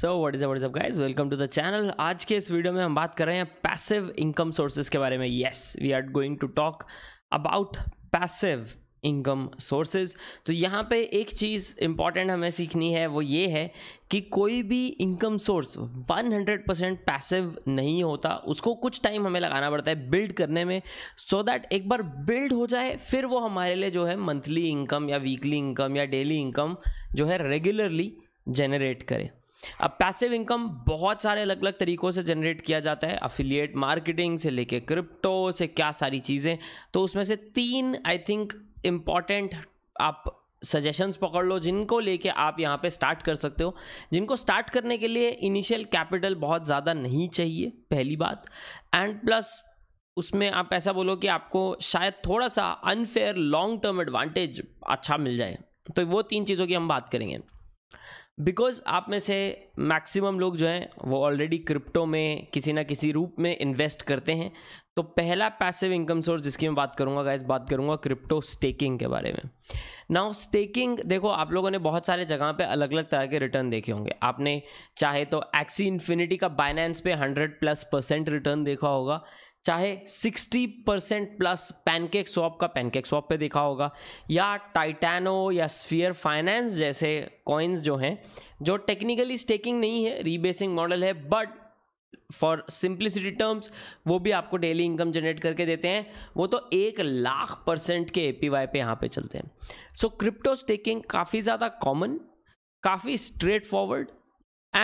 So what is what is up welcome to the channel आज के इस video में हम बात कर रहे हैं पैसिव इनकम सोर्सेज के बारे में yes we are going to talk about passive income sources तो यहाँ पे एक चीज़ इम्पॉर्टेंट हमें सीखनी है वो ये है कि कोई भी इनकम सोर्स 100 परसेंट पैसिव नहीं होता उसको कुछ टाइम हमें लगाना पड़ता है बिल्ड करने में सो so दैट एक बार बिल्ड हो जाए फिर वो हमारे लिए जो है मंथली इनकम या वीकली इनकम या डेली इनकम जो है रेगुलरली जनरेट करे अब पैसिव इनकम बहुत सारे अलग अलग तरीक़ों से जनरेट किया जाता है अफिलिएट मार्केटिंग से लेके क्रिप्टो से क्या सारी चीज़ें तो उसमें से तीन आई थिंक इम्पॉर्टेंट आप सजेशंस पकड़ लो जिनको लेके आप यहाँ पे स्टार्ट कर सकते हो जिनको स्टार्ट करने के लिए इनिशियल कैपिटल बहुत ज़्यादा नहीं चाहिए पहली बात एंड प्लस उसमें आप ऐसा बोलो कि आपको शायद थोड़ा सा अनफेयर लॉन्ग टर्म एडवांटेज अच्छा मिल जाए तो वो तीन चीज़ों की हम बात करेंगे बिकॉज आप में से मैक्सिमम लोग जो हैं वो ऑलरेडी क्रिप्टो में किसी ना किसी रूप में इन्वेस्ट करते हैं तो पहला पैसिव इनकम सोर्स जिसकी मैं बात करूंगा गाइज बात करूंगा क्रिप्टो स्टेकिंग के बारे में नाउ स्टेकिंग देखो आप लोगों ने बहुत सारे जगह पे अलग अलग तरह के रिटर्न देखे होंगे आपने चाहे तो एक्सी इन्फिनिटी का बाइनेंस पे हंड्रेड प्लस परसेंट रिटर्न देखा होगा चाहे 60 परसेंट प्लस पैनकेक स्वॉप का पैनकेक स्वॉप पे देखा होगा या टाइटैनो या स्फियर फाइनेंस जैसे कॉइन्स जो हैं जो टेक्निकली स्टेकिंग नहीं है रीबेसिंग मॉडल है बट फॉर सिंप्लिसिटी टर्म्स वो भी आपको डेली इनकम जनरेट करके देते हैं वो तो एक लाख परसेंट के ए पी वाई पे यहाँ पे चलते हैं सो क्रिप्टो स्टेकिंग काफ़ी ज़्यादा कॉमन काफ़ी स्ट्रेट फॉरवर्ड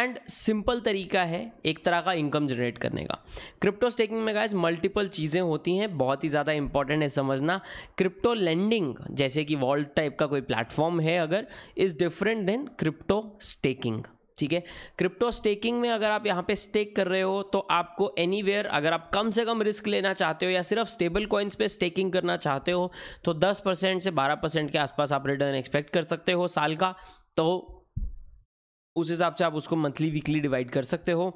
एंड सिंपल तरीका है एक तरह का इनकम जनरेट करने का क्रिप्टो स्टेकिंग में गाइज मल्टीपल चीज़ें होती हैं बहुत ही ज़्यादा इंपॉर्टेंट है समझना क्रिप्टो लैंडिंग जैसे कि वॉल्ट टाइप का कोई प्लेटफॉर्म है अगर is different than crypto staking ठीक है क्रिप्टो स्टेकिंग में अगर आप यहाँ पे स्टेक कर रहे हो तो आपको वेयर अगर आप कम से कम रिस्क लेना चाहते हो या सिर्फ स्टेबल कॉइन्स पे स्टेकिंग करना चाहते हो तो 10 परसेंट से 12 परसेंट के आसपास आप रिटर्न एक्सपेक्ट कर सकते हो साल का तो उस हिसाब से आप उसको मंथली वीकली डिवाइड कर सकते हो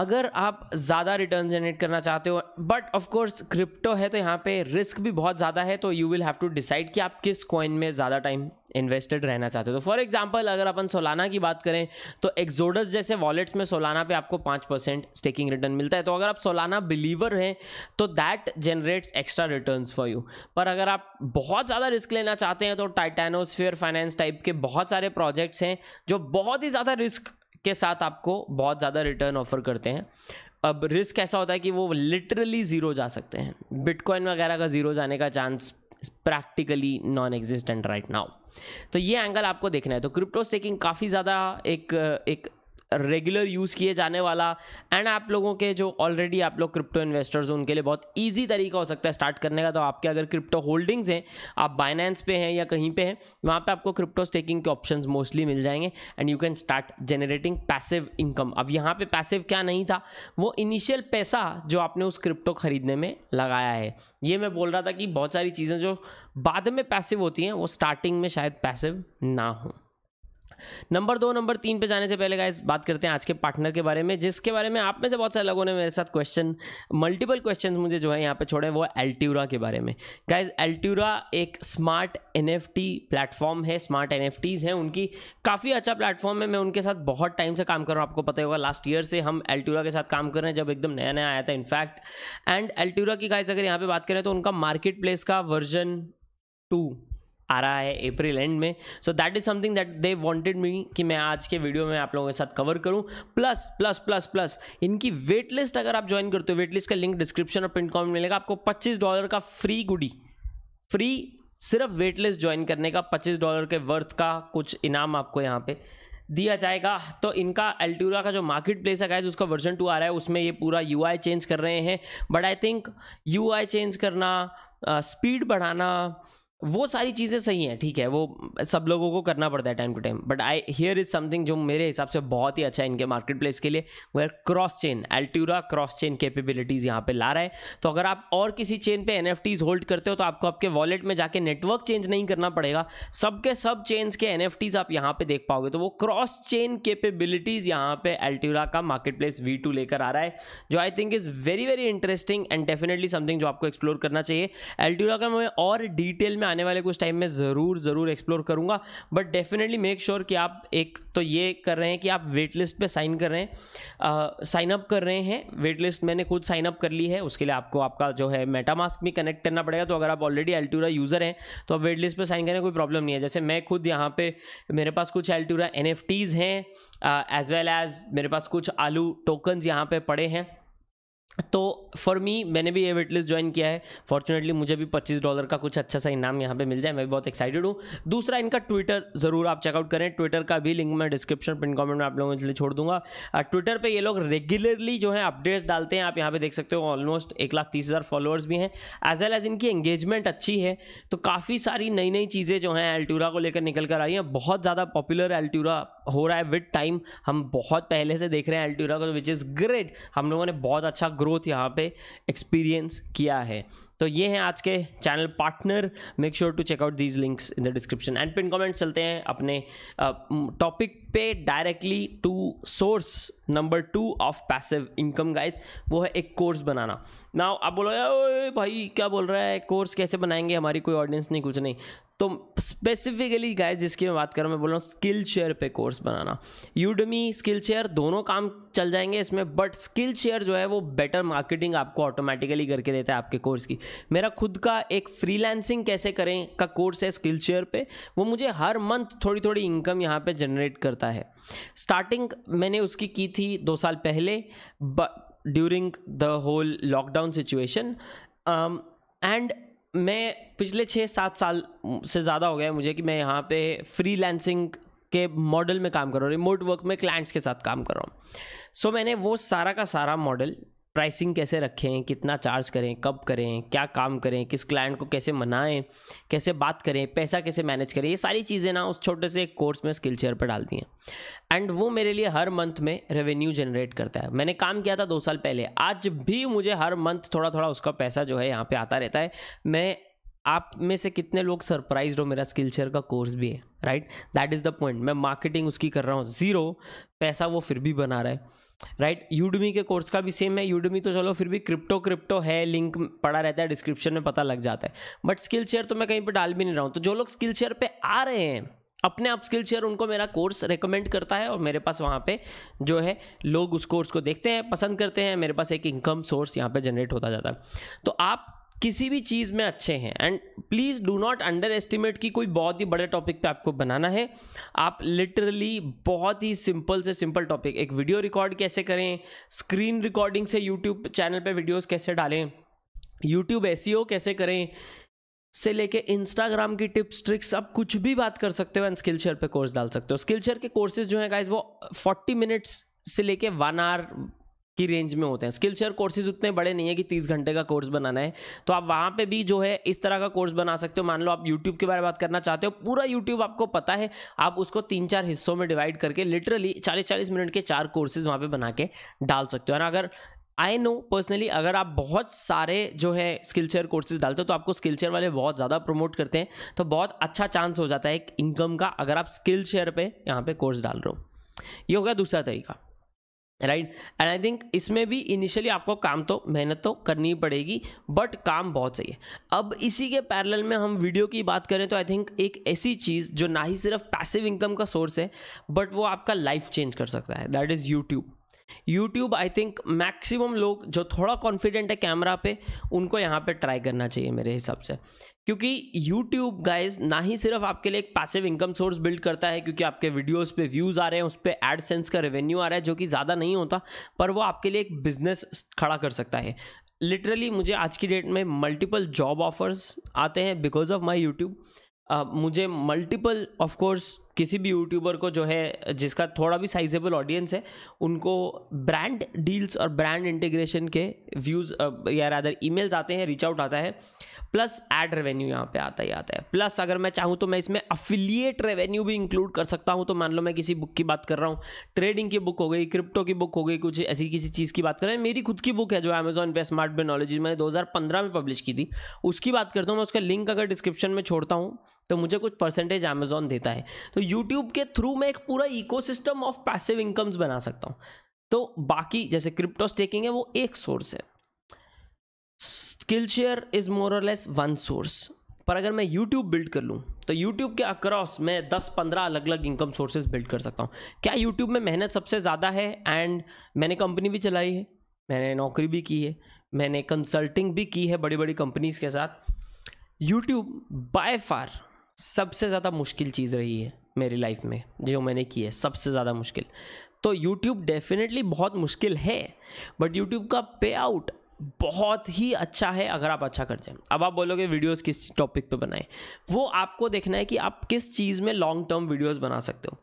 अगर आप ज़्यादा रिटर्न जनरेट करना चाहते हो बट ऑफकोर्स क्रिप्टो है तो यहाँ पे रिस्क भी बहुत ज़्यादा है तो you will have to decide कि आप किस कॉइन में ज़्यादा टाइम इन्वेस्टेड रहना चाहते हो तो फॉर एग्जाम्पल अगर अपन सोलाना की बात करें तो एक्जोडस जैसे वॉलेट्स में सोलाना पे आपको पाँच परसेंट स्टेकिंग रिटर्न मिलता है तो अगर आप सोलाना बिलीवर हैं तो that generates extra return for you पर अगर आप बहुत ज़्यादा रिस्क लेना चाहते हैं तो टाइटेनोस्फेयर फाइनेंस टाइप के बहुत सारे प्रोजेक्ट्स हैं जो बहुत ही ज़्यादा रिस्क के साथ आपको बहुत ज़्यादा रिटर्न ऑफर करते हैं अब रिस्क ऐसा होता है कि वो लिटरली ज़ीरो जा सकते हैं बिटकॉइन वगैरह का ज़ीरो जाने का chance practically non existent right now तो ये एंगल आपको देखना है तो क्रिप्टो स्टेकिंग काफ़ी ज़्यादा एक एक रेगुलर यूज़ किए जाने वाला एंड आप लोगों के जो ऑलरेडी आप लोग क्रिप्टो इन्वेस्टर्स हो उनके लिए बहुत ईजी तरीका हो सकता है स्टार्ट करने का तो आपके अगर क्रिप्टो होल्डिंग्स हैं आप बाइनेंस पे हैं या कहीं पे हैं वहाँ पे आपको क्रिप्टो स्टेकिंग के ऑप्शन मोस्टली मिल जाएंगे and you can start generating passive income अब यहाँ पे पैसिव क्या नहीं था वो इनिशियल पैसा जो आपने उस क्रिप्टो खरीदने में लगाया है ये मैं बोल रहा था कि बहुत सारी चीज़ें जो बाद में पैसिव होती हैं वो स्टार्टिंग में शायद पैसिव ना हों नंबर दो नंबर तीन पे जाने से पहले गाइस बात करते हैं आज के पार्टनर के बारे में जिसके बारे में आप में से बहुत सारे लोगों ने मेरे साथ क्वेश्चन मल्टीपल क्वेश्चन मुझे जो है यहाँ पे छोड़े वो एल्ट्यूरा के बारे में गाइज एल्ट्यूरा एक स्मार्ट एन प्लेटफॉर्म है स्मार्ट एन हैं उनकी काफ़ी अच्छा प्लेटफॉर्म है मैं उनके साथ बहुत टाइम से काम कर रहा हूँ आपको पता होगा लास्ट ईयर से हम एल्ट्यूरा के साथ काम कर रहे हैं जब एकदम नया नया आया था इनफैक्ट एंड एल्ट्यूरा की गाइज अगर यहाँ पे बात करें तो उनका मार्केट प्लेस का वर्जन टू आ रहा है अप्रैल एंड में so that is something that they wanted me कि मैं आज के वीडियो में आप लोगों के साथ कवर करूं प्लस प्लस प्लस प्लस इनकी वेट लिस्ट अगर आप ज्वाइन करते हो वेट लिस्ट का लिंक डिस्क्रिप्शन और प्रिंट कॉमेंट मिलेगा आपको पच्चीस डॉलर का फ्री गुडी फ्री सिर्फ वेट लिस्ट ज्वाइन करने का पच्चीस डॉलर के वर्थ का कुछ इनाम आपको यहाँ पे दिया जाएगा तो इनका एल्टूरा का जो मार्केट प्लेस है गाइज उसका वर्जन टू आ रहा है उसमें ये पूरा यू चेंज कर रहे हैं but I think you change करना स्पीड uh, बढ़ाना वो सारी चीज़ें सही हैं ठीक है वो सब लोगों को करना पड़ता है time to time but I hear is something जो मेरे हिसाब से बहुत ही अच्छा है इनके मार्केट प्लेस के लिए वो है cross chain Altura cross chain capabilities यहाँ पे ला रहा है तो अगर आप और किसी चेन पे एन होल्ड करते हो तो आपको आपके वॉलेट में जाके नेटवर्क चेंज नहीं करना पड़ेगा सबके सब चेन्स के एन आप यहाँ पर देख पाओगे तो वो क्रॉस चेन केपेबिलिटीज़ यहाँ पर एल्ट्यूरा का मार्केट प्लेस वी लेकर आ रहा है जो I think is very very interesting and definitely something जो आपको एक्सप्लोर करना चाहिए एल्ट्यूरा का मैं और डिटेल में आने वाले कुछ टाइम में ज़रूर ज़रूर एक्सप्लोर करूँगा बट डेफिनेटली मेक श्योर कि आप एक तो ये कर रहे हैं कि आप वेट लिस्ट पर साइन कर रहे हैं साइन अप कर रहे हैं वेट लिस्ट मैंने खुद साइन अप कर ली है उसके लिए आपको आपका जो है मेटामास्क भी कनेक्ट करना पड़ेगा तो अगर आप ऑलरेडी एल्टूरा यूज़र हैं तो आप वेट लिस्ट पर साइन करें कोई प्रॉब्लम नहीं है जैसे मैं खुद यहाँ पे मेरे पास कुछ एल्टूरा एन हैं एज वेल एज़ मेरे पास कुछ आलू टोकन्स यहाँ पर पड़े हैं तो फॉर मी मैंने भी ये वेट लिस्ट ज्वाइन किया है फॉर्चुनेटली मुझे भी 25 डॉलर का कुछ अच्छा सा इनाम यहाँ पे मिल जाए मैं भी बहुत एक्साइटेड हूँ दूसरा इनका ट्विटर ज़रूर आप चेकआउट करें ट्विटर का भी लिंक मैं डिस्क्रिप्शन पिन कमेंट में आप लोगों के लिए छोड़ दूंगा ट्विटर पे ये लोग रेगुलरली जो है अपडेट्स डालते हैं आप यहाँ पे देख सकते हो ऑलमोस्ट एक लाख तीस हज़ार फॉलोअर्स भी हैं एज वेल एज इनकी एंगेजमेंट अच्छी है तो काफ़ी सारी नई नई चीज़ें जो हैं एल्टूरा को लेकर निकल कर आई हैं बहुत ज़्यादा पॉपुलर एल्टूरा हो रहा है विद टाइम हम बहुत पहले से देख रहे हैं एल्टीरा को विच इज़ ग्रेट हम लोगों ने बहुत अच्छा ग्रोथ यहाँ पे एक्सपीरियंस किया है तो ये हैं आज के channel partner make sure to check out these links in the description and pin comment चलते हैं अपने टॉपिक पे directly to source number two of passive income guys वो है एक कोर्स बनाना ना आप बोलो भाई क्या बोल रहा है कोर्स कैसे बनाएंगे हमारी कोई ऑडियंस नहीं कुछ नहीं तो स्पेसिफिकली गाइस जिसकी मैं बात कर रहा हूँ मैं बोल रहा हूँ स्किल शेयर पे कोर्स बनाना यूडमी स्किल शेयर दोनों काम चल जाएंगे इसमें बट स्किल शेयर जो है वो बेटर मार्केटिंग आपको ऑटोमेटिकली करके देता है आपके कोर्स की मेरा खुद का एक फ्रीलैंसिंग कैसे करें का कोर्स है स्किल शेयर पर वो मुझे हर मंथ थोड़ी थोड़ी इनकम यहाँ पर जनरेट करता है स्टार्टिंग मैंने उसकी की थी दो साल पहले during the whole lockdown situation and मैं पिछले छः सात साल से ज़्यादा हो गया मुझे कि मैं यहाँ पे फ्रीलांसिंग के मॉडल में काम कर रहा हूँ रिमोट वर्क में क्लाइंट्स के साथ काम कर रहा हूँ सो so, मैंने वो सारा का सारा मॉडल प्राइसिंग कैसे रखें कितना चार्ज करें कब करें क्या काम करें किस क्लाइंट को कैसे मनाएं कैसे बात करें पैसा कैसे मैनेज करें ये सारी चीज़ें ना उस छोटे से कोर्स में स्किल शेयर पर डाल दी हैं एंड वो मेरे लिए हर मंथ में रेवेन्यू जनरेट करता है मैंने काम किया था दो साल पहले आज भी मुझे हर मंथ थोड़ा थोड़ा उसका पैसा जो है यहाँ पर आता रहता है मैं आप में से कितने लोग सरप्राइज हो मेरा स्किल शेयर का कोर्स भी है right that is the point मैं मार्केटिंग उसकी कर रहा हूँ ज़ीरो पैसा वो फिर भी बना रहा है राइट right? यूडमी के कोर्स का भी सेम है यूडमी तो चलो फिर भी क्रिप्टो क्रिप्टो है लिंक पड़ा रहता है डिस्क्रिप्शन में पता लग जाता है बट स्किल शेयर तो मैं कहीं पर डाल भी नहीं रहा हूँ तो जो लोग स्किल शेयर पर आ रहे हैं अपने आप स्किल शेयर उनको मेरा कोर्स रेकमेंड करता है और मेरे पास वहाँ पे जो है लोग उस कोर्स को देखते हैं पसंद करते हैं मेरे पास एक इनकम सोर्स यहाँ पे जनरेट होता जाता है तो आप किसी भी चीज़ में अच्छे हैं and please do not underestimate कि कोई बहुत ही बड़े टॉपिक पे आपको बनाना है आप लिटरली बहुत ही सिंपल से सिंपल टॉपिक एक वीडियो रिकॉर्ड कैसे करें स्क्रीन रिकॉर्डिंग से यूट्यूब चैनल पे वीडियोस कैसे डालें यूट्यूब एस e कैसे करें से लेके इंस्टाग्राम की टिप्स ट्रिक्स आप कुछ भी बात कर सकते हो एंड स्किल शेयर पर कोर्स डाल सकते हो स्किल शेयर के कोर्सेज जो है गाइज वो फोर्टी मिनट्स से लेके वन आवर की रेंज में होते हैं स्किल शेयर कोर्सेज उतने बड़े नहीं है कि तीस घंटे का कोर्स बनाना है तो आप वहाँ पे भी जो है इस तरह का कोर्स बना सकते हो मान लो आप यूट्यूब के बारे में बात करना चाहते हो पूरा यूट्यूब आपको पता है आप उसको तीन चार हिस्सों में डिवाइड करके लिटरली चालीस चालीस मिनट के चार कोर्सेज वहाँ पर बना के डाल सकते हो और अगर आई नो पर्सनली अगर आप बहुत सारे जो है स्किल शेयर कोर्सेज डालते हो तो आपको स्किल शेयर वाले बहुत ज़्यादा प्रमोट करते हैं तो बहुत अच्छा चांस हो जाता है एक इनकम का अगर आप स्किल शेयर पे यहाँ पे कोर्स डाल रहे हो ये हो गया दूसरा तरीका राइट एंड आई थिंक इसमें भी इनिशियली आपको काम तो मेहनत तो करनी ही पड़ेगी बट काम बहुत सही है अब इसी के पैरेलल में हम वीडियो की बात करें तो आई थिंक एक ऐसी चीज़ जो ना ही सिर्फ पैसिव इनकम का सोर्स है बट वो आपका लाइफ चेंज कर सकता है that is YouTube YouTube I think maximum लोग जो थोड़ा कॉन्फिडेंट है कैमरा पे उनको यहाँ पे ट्राई करना चाहिए मेरे हिसाब से क्योंकि यूट्यूब गाइज ना ही सिर्फ आपके लिए एक पैसिव इनकम सोर्स बिल्ड करता है क्योंकि आपके वीडियोस पे व्यूज़ आ रहे हैं उस पर एडसेंस का रेवेन्यू आ रहा है जो कि ज़्यादा नहीं होता पर वो आपके लिए एक बिजनेस खड़ा कर सकता है लिटरली मुझे आज की डेट में मल्टीपल जॉब ऑफर्स आते हैं बिकॉज ऑफ माई यूट्यूब मुझे मल्टीपल ऑफ कोर्स किसी भी यूट्यूबर को जो है जिसका थोड़ा भी साइजेबल ऑडियंस है उनको ब्रांड डील्स और ब्रांड इंटीग्रेशन के व्यूज़ या रादर ई आते हैं रीच आउट आता है प्लस एड रेवेन्यू यहाँ पे आता ही आता है प्लस अगर मैं चाहूँ तो मैं इसमें अफिलिएट रेवेन्यू भी इंक्लूड कर सकता हूँ तो मान लो मैं किसी बुक की बात कर रहा हूँ ट्रेडिंग की बुक हो गई क्रिप्टो की बुक हो गई कुछ ऐसी किसी चीज़ की बात कर रहे हैं मेरी खुद की बुक है जो अमेजोन पे स्मार्ट बेनोलॉजी मैंने दो में पब्लिश की थी उसकी बात करता हूँ मैं उसका लिंक अगर डिस्क्रिप्शन में छोड़ता हूँ तो मुझे कुछ परसेंटेज अमेजोन देता है तो यूट्यूब के थ्रू मैं एक पूरा इको ऑफ पैसिव इनकम्स बना सकता हूँ तो बाकी जैसे क्रिप्टो स्टेकिंग है वो एक सोर्स है स्किल शेयर इज मोर और लेस वन सोर्स पर अगर मैं यूट्यूब बिल्ड कर लूँ तो यूट्यूब के अक्रॉस मैं 10-15 अलग अलग इनकम सोर्सेज बिल्ड कर सकता हूँ क्या यूट्यूब में मेहनत सबसे ज़्यादा है एंड मैंने कंपनी भी चलाई है मैंने नौकरी भी की है मैंने कंसल्टिंग भी की है बड़ी बड़ी कंपनीज़ के साथ यूट्यूब बाय फार सबसे ज़्यादा मुश्किल चीज़ रही है मेरी लाइफ में जो मैंने की है सबसे ज़्यादा मुश्किल तो यूट्यूब डेफिनेटली बहुत मुश्किल है बट यूट्यूब का पे आउट बहुत ही अच्छा है अगर आप अच्छा कर जाए अब आप बोलोगे वीडियोस किस टॉपिक पे बनाएं वो आपको देखना है कि आप किस चीज़ में लॉन्ग टर्म वीडियोस बना सकते हो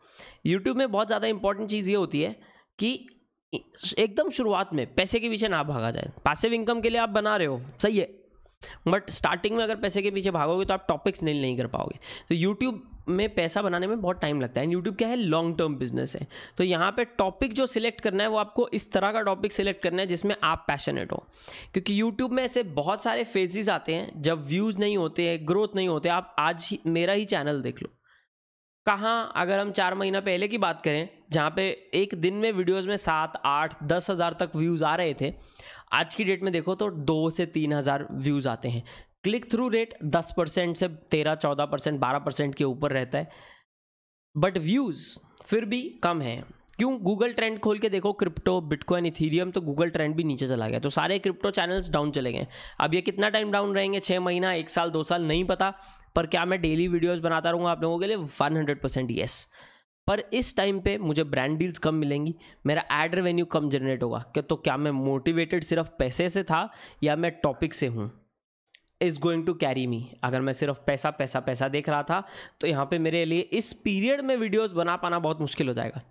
यूट्यूब में बहुत ज़्यादा इंपॉर्टेंट चीज़ ये होती है कि एकदम शुरुआत में पैसे के पीछे ना भागा जाए पैसिव इनकम के लिए आप बना रहे हो सही है बट स्टार्टिंग में अगर पैसे के पीछे भागोगे तो आप टॉपिक्स नहीं, नहीं कर पाओगे तो यूट्यूब में पैसा बनाने में बहुत टाइम लगता है एंड यूट्यूब क्या है लॉन्ग टर्म बिजनेस है तो यहाँ पे टॉपिक जो सिलेक्ट करना है वो आपको इस तरह का टॉपिक सिलेक्ट करना है जिसमें आप पैशनेट हो क्योंकि यूट्यूब में ऐसे बहुत सारे फेजेस आते हैं जब व्यूज़ नहीं होते हैं ग्रोथ नहीं होते आप आज ही मेरा ही चैनल देख लो कहाँ अगर हम चार महीना पहले की बात करें जहाँ पे एक दिन में वीडियोज में सात आठ दस हज़ार तक व्यूज़ आ रहे थे आज की डेट में देखो तो दो से तीन हज़ार व्यूज़ आते हैं क्लिक थ्रू रेट दस परसेंट से तेरह चौदह परसेंट बारह परसेंट के ऊपर रहता है बट व्यूज़ फिर भी कम है क्यों गूगल ट्रेंड खोल के देखो क्रिप्टो बिटकॉइन इथीरियम तो गूगल ट्रेंड भी नीचे चला गया तो सारे क्रिप्टो चैनल्स डाउन चले गए अब ये कितना टाइम डाउन रहेंगे छः महीना एक साल दो साल नहीं पता पर क्या मैं डेली वीडियोस बनाता रहूँगा आप लोगों के लिए वन हंड्रेड परसेंट येस पर इस टाइम पे मुझे ब्रांड डील्स कम मिलेंगी मेरा एड रेवेन्यू कम जनरेट होगा क्या तो क्या मैं मोटिवेटेड सिर्फ पैसे से था या मैं टॉपिक से हूँ is going to carry me अगर मैं सिर्फ पैसा पैसा पैसा देख रहा था तो यहाँ पे मेरे लिए इस पीरियड में वीडियोस बना पाना बहुत मुश्किल हो जाएगा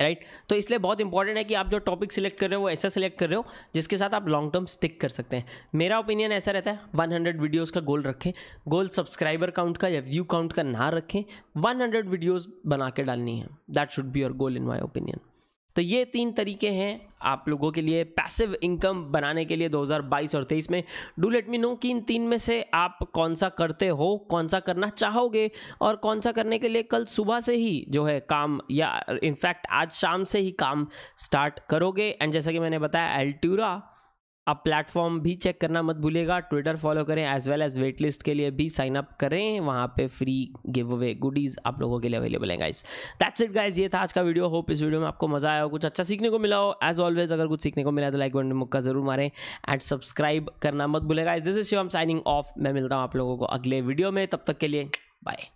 राइट right? तो इसलिए बहुत इंपॉर्टेंट है कि आप जो टॉपिक सिलेक्ट कर रहे हो वो ऐसा सिलेक्ट कर रहे हो जिसके साथ आप लॉन्ग टर्म स्टिक कर सकते हैं मेरा ओपिनियन ऐसा रहता है 100 वीडियोस का गोल रखें गोल सब्सक्राइबर काउंट का या व्यू काउंट का ना रखें 100 वीडियोस बना के डालनी है that should be your goal in my opinion तो ये तीन तरीके हैं आप लोगों के लिए पैसिव इनकम बनाने के लिए 2022 और 23 में डू लेट मी नो कि इन तीन में से आप कौन सा करते हो कौन सा करना चाहोगे और कौन सा करने के लिए कल सुबह से ही जो है काम या इनफैक्ट आज शाम से ही काम स्टार्ट करोगे एंड जैसा कि मैंने बताया एल्टूरा आप प्लेटफॉर्म भी चेक करना मत भूलिएगा ट्विटर फॉलो करें as well as wait list के लिए भी साइन अप करें वहाँ पे फ्री गिव अवे गुडीज़ आप लोगों के लिए अवेलेबल है गाइस दैट्स इट गाइस ये था आज का वीडियो होप इस वीडियो में आपको मजा आया हो कुछ अच्छा सीखने को मिला हो एज ऑलवेज अगर कुछ सीखने को मिला तो लाइक बटन मुक्का जरूर मारें एंड सब्सक्राइब करना मत भूलेगा इस this is Shivam signing off मैं मिलता हूँ आप लोगों को अगले वीडियो में तब तक के लिए बाय